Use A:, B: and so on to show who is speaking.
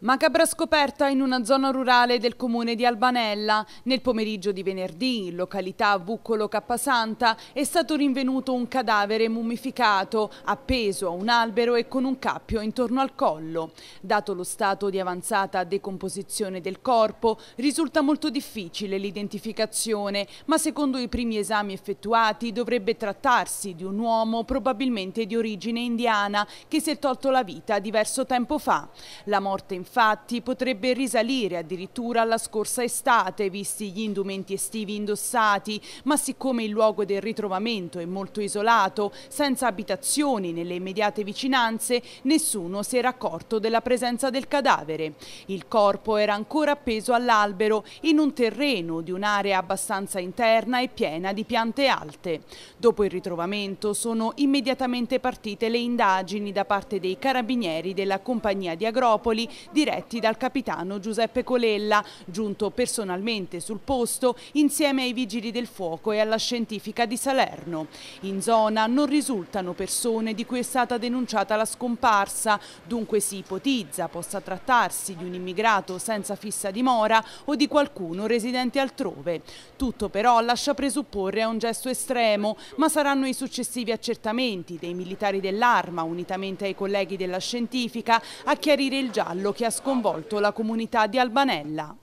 A: Macabra scoperta in una zona rurale del comune di Albanella. Nel pomeriggio di venerdì, in località Vuccolo Cappasanta, è stato rinvenuto un cadavere mummificato, appeso a un albero e con un cappio intorno al collo. Dato lo stato di avanzata decomposizione del corpo, risulta molto difficile l'identificazione, ma secondo i primi esami effettuati dovrebbe trattarsi di un uomo probabilmente di origine indiana che si è tolto la vita diverso tempo fa. La morte in infatti potrebbe risalire addirittura alla scorsa estate, visti gli indumenti estivi indossati, ma siccome il luogo del ritrovamento è molto isolato, senza abitazioni nelle immediate vicinanze, nessuno si era accorto della presenza del cadavere. Il corpo era ancora appeso all'albero in un terreno di un'area abbastanza interna e piena di piante alte. Dopo il ritrovamento sono immediatamente partite le indagini da parte dei carabinieri della compagnia di Agropoli diretti dal capitano Giuseppe Colella, giunto personalmente sul posto insieme ai vigili del fuoco e alla scientifica di Salerno. In zona non risultano persone di cui è stata denunciata la scomparsa, dunque si ipotizza possa trattarsi di un immigrato senza fissa dimora o di qualcuno residente altrove. Tutto però lascia presupporre a un gesto estremo, ma saranno i successivi accertamenti dei militari dell'arma, unitamente ai colleghi della scientifica, a chiarire il giallo che che ha sconvolto la comunità di Albanella.